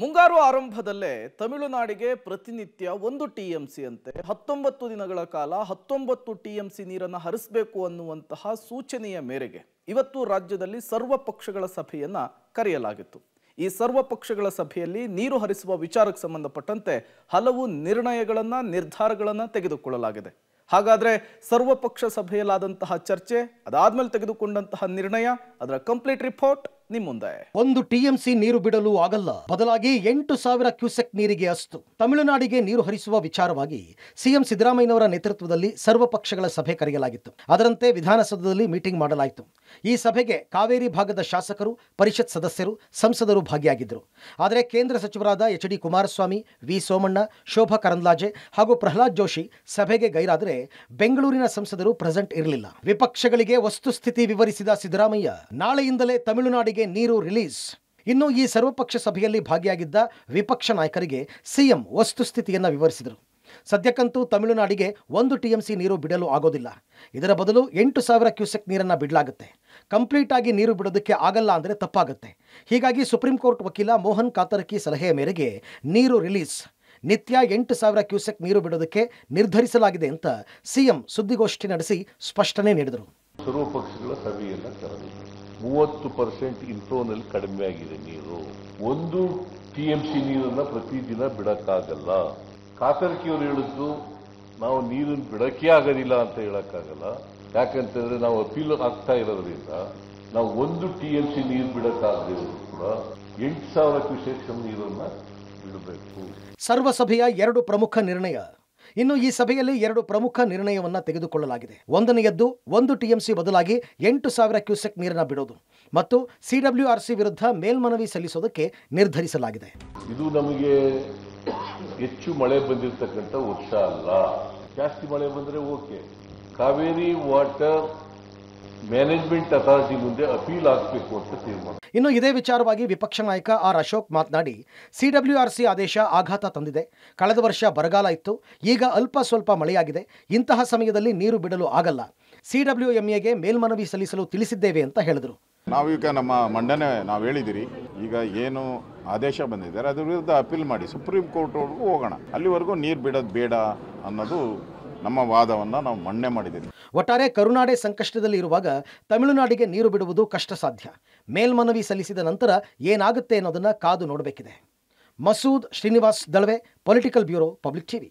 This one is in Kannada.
ಮುಂಗಾರು ಆರಂಭದಲ್ಲೇ ತಮಿಳುನಾಡಿಗೆ ಪ್ರತಿನಿತ್ಯ ಒಂದು ಟಿ ಎಂ ಸಿ ಅಂತೆ ಹತ್ತೊಂಬತ್ತು ದಿನಗಳ ಕಾಲ ಹತ್ತೊಂಬತ್ತು ಟಿ ಎಂ ಸಿ ನೀರನ್ನು ಹರಿಸಬೇಕು ಅನ್ನುವಂತಹ ಸೂಚನೆಯ ಮೇರೆಗೆ ಇವತ್ತು ರಾಜ್ಯದಲ್ಲಿ ಸರ್ವ ಪಕ್ಷಗಳ ಸಭೆಯನ್ನ ಕರೆಯಲಾಗಿತ್ತು ಈ ಸರ್ವ ಪಕ್ಷಗಳ ಸಭೆಯಲ್ಲಿ ನೀರು ಹರಿಸುವ ವಿಚಾರಕ್ಕೆ ಸಂಬಂಧಪಟ್ಟಂತೆ ಹಲವು ನಿರ್ಣಯಗಳನ್ನ ನಿರ್ಧಾರಗಳನ್ನು ತೆಗೆದುಕೊಳ್ಳಲಾಗಿದೆ ಹಾಗಾದ್ರೆ ಸರ್ವ ಪಕ್ಷ ಸಭೆಯಲ್ಲಾದಂತಹ ಚರ್ಚೆ ಅದಾದ್ಮೇಲೆ ತೆಗೆದುಕೊಂಡಂತಹ ನಿರ್ಣಯ ಅದರ ಕಂಪ್ಲೀಟ್ ರಿಪೋರ್ಟ್ ನಿಮ್ಮ ಮುಂದೆ ಒಂದು ಟಿಎಂಸಿ ನೀರು ಬಿಡಲು ಆಗಲ್ಲ ಬದಲಾಗಿ ಎಂಟು ಸಾವಿರ ಕ್ಯೂಸೆಕ್ ನೀರಿಗೆ ಅಸ್ತು ತಮಿಳುನಾಡಿಗೆ ನೀರು ಹರಿಸುವ ವಿಚಾರವಾಗಿ ಸಿಎಂ ಸಿದ್ದರಾಮಯ್ಯನವರ ನೇತೃತ್ವದಲ್ಲಿ ಸರ್ವ ಪಕ್ಷಗಳ ಸಭೆ ಕರೆಯಲಾಗಿತ್ತು ಅದರಂತೆ ವಿಧಾನಸೌಧದಲ್ಲಿ ಮೀಟಿಂಗ್ ಮಾಡಲಾಯಿತು ಈ ಸಭೆಗೆ ಕಾವೇರಿ ಭಾಗದ ಶಾಸಕರು ಪರಿಷತ್ ಸದಸ್ಯರು ಸಂಸದರು ಭಾಗಿಯಾಗಿದ್ದರು ಆದರೆ ಕೇಂದ್ರ ಸಚಿವರಾದ H D Kumaraswamy V Somanna Shobha Karandlaje ಹಾಗೂ ಪ್ರಹ್ಲಾದ್ ಜೋಶಿ ಸಭೆಗೆ ಗೈರಾದರೆ ಬೆಂಗಳೂರಿನ ಸಂಸದರು ಪ್ರೆಸೆಂಟ್ ಇರಲಿಲ್ಲ ವಿಪಕ್ಷಗಳಿಗೆ ವಸ್ತುಸ್ಥಿತಿ ವಿವರಿಸಿದ ಸಿದ್ದರಾಮಯ್ಯ ನಾಳೆಯಿಂದಲೇ ತಮಿಳುನಾಡಿಗೆ ನೀರು ರಿಲೀಸ್ ಇನ್ನು ಈ ಸರ್ವಪಕ್ಷ ಸಭೆಯಲ್ಲಿ ಭಾಗಿಯಾಗಿದ್ದ ವಿಪಕ್ಷ ನಾಯಕರಿಗೆ ಸಿಎಂ ವಸ್ತುಸ್ಥಿತಿಯನ್ನು ವಿವರಿಸಿದರು ಸದ್ಯಕ್ಕಂತೂ ತಮಿಳುನಾಡಿಗೆ ಒಂದು ಟಿಎಂಸಿ ನೀರು ಬಿಡಲು ಆಗೋದಿಲ್ಲ ಇದರ ಬದಲು ಎಂಟು ಸಾವಿರ ಕ್ಯೂಸೆಕ್ ನೀರನ್ನು ಬಿಡಲಾಗುತ್ತೆ ಕಂಪ್ಲೀಟ್ ಆಗಿ ನೀರು ಬಿಡೋದಕ್ಕೆ ಆಗಲ್ಲ ಅಂದರೆ ತಪ್ಪಾಗುತ್ತೆ ಹೀಗಾಗಿ ಸುಪ್ರೀಂ ಕೋರ್ಟ್ ವಕೀಲ ಮೋಹನ್ ಕಾತರಕಿ ಸಲಹೆಯ ಮೇರೆಗೆ ನೀರು ರಿಲೀಸ್ ನಿತ್ಯ ಎಂಟು ಸಾವಿರ ಕ್ಯೂಸೆಕ್ ನೀರು ಬಿಡೋದಕ್ಕೆ ನಿರ್ಧರಿಸಲಾಗಿದೆ ಅಂತ ಸಿಎಂ ಸುದ್ದಿಗೋಷ್ಠಿ ನಡೆಸಿ ಸ್ಪಷ್ಟನೆ ನೀಡಿದರು ಮೂವತ್ತು ಪರ್ಸೆಂಟ್ ಇಂಟ್ರೋನಲ್ಲಿ ಕಡಿಮೆ ಆಗಿದೆ ನೀರು ಒಂದು ಟಿ ಎಂ ಸಿ ನೀರನ್ನು ಪ್ರತಿದಿನ ಬಿಡೋಕ್ಕಾಗಲ್ಲ ಹೇಳಿದ್ದು ನಾವು ನೀರನ್ನು ಬಿಡಕ್ಕೆ ಆಗೋದಿಲ್ಲ ಅಂತ ಹೇಳೋಕ್ಕಾಗಲ್ಲ ಯಾಕಂತಂದ್ರೆ ನಾವು ಅಪೀಲ್ ಆಗ್ತಾ ಇರೋದ್ರಿಂದ ನಾವು ಒಂದು ಟಿ ಸಿ ನೀರು ಬಿಡೋಕ್ಕಾಗದೇ ಕೂಡ ಎಂಟು ಸಾವಿರ ಕ್ಯೂಸೆಕ್ ನೀರನ್ನು ಬಿಡಬೇಕು ಸರ್ವಸಭೆಯ ಎರಡು ಪ್ರಮುಖ ನಿರ್ಣಯ ಇನ್ನು ಈ ಸಭೆಯಲ್ಲಿ ಎರಡು ಪ್ರಮುಖ ನಿರ್ಣಯವನ್ನು ತೆಗೆದುಕೊಳ್ಳಲಾಗಿದೆ ಒಂದನೆಯದ್ದು ಒಂದು ಟಿಎಂಸಿ ಬದಲಾಗಿ ಎಂಟು ಸಾವಿರ ಕ್ಯೂಸೆಕ್ ನೀರನ್ನು ಬಿಡೋದು ಮತ್ತು ಸಿಡಬ್ಲ್ಯೂಆರ್ಸಿ ವಿರುದ್ಧ ಮೇಲ್ಮನವಿ ಸಲ್ಲಿಸೋದಕ್ಕೆ ನಿರ್ಧರಿಸಲಾಗಿದೆ ಇದು ನಮಗೆ ಹೆಚ್ಚು ಮಳೆ ಬಂದಿರತಕ್ಕಂಥ ವರ್ಷ ಅಲ್ಲ ಜಾಸ್ತಿ ಮಳೆ ಬಂದರೆ okay Kaveri water management authority ಮುಂದೆ ಅಪೀಲ್ ಆಗಬೇಕು ಅಂತ ತೀರ್ಮಾನ ಇನ್ನು ಇದೇ ವಿಚಾರವಾಗಿ ವಿಪಕ್ಷ ನಾಯಕ ಆರ್ ಅಶೋಕ್ ಮಾತನಾಡಿ ಸಿಡಬ್ಲ್ಯೂಆರ್ಸಿ ಆದೇಶ ಆಘಾತ ತಂದಿದೆ ಕಳೆದ ವರ್ಷ ಬರಗಾಲ ಇತ್ತು ಈಗ ಅಲ್ಪ ಸ್ವಲ್ಪ ಮಳೆಯಾಗಿದೆ ಇಂತಹ ಸಮಯದಲ್ಲಿ ನೀರು ಬಿಡಲು ಆಗಲ್ಲ ಸಿಡಬ್ಲ್ಯೂಎಂಎಗೆ ಮೇಲ್ಮನವಿ ಸಲ್ಲಿಸಲು ತಿಳಿಸಿದ್ದೇವೆ ಅಂತ ಹೇಳಿದರು ನಾವೀಗ ನಮ್ಮ ಮಂಡನೆ ನಾವು ಹೇಳಿದಿರಿ ಈಗ ಏನು ಆದೇಶ ಬಂದಿದ್ದಾರೆ ಅದರ ವಿರುದ್ಧ ಅಪೀಲ್ ಮಾಡಿ ಸುಪ್ರೀಂ ಕೋರ್ಟ್ವರೆಗೂ ಹೋಗೋಣ ಅಲ್ಲಿವರೆಗೂ ನೀರು ಬಿಡೋದು ಬೇಡ ಅನ್ನೋದು ನಮ್ಮ ವಾದವನ್ನು ನಾವು ಮಣ್ಣೆ ಮಾಡಿದ್ದೀವಿ ಒಟ್ಟಾರೆ ಕರುನಾಡೆ ಸಂಕಷ್ಟದಲ್ಲಿ ಇರುವಾಗ ತಮಿಳುನಾಡಿಗೆ ನೀರು ಬಿಡುವುದು ಕಷ್ಟ ಸಾಧ್ಯ ಮೇಲ್ಮನವಿ ಸಲ್ಲಿಸಿದ ನಂತರ ಏನಾಗುತ್ತೆ ಅನ್ನೋದನ್ನು ಕಾದು ನೋಡಬೇಕಿದೆ Masood Srinivas Dalave political bureau public TV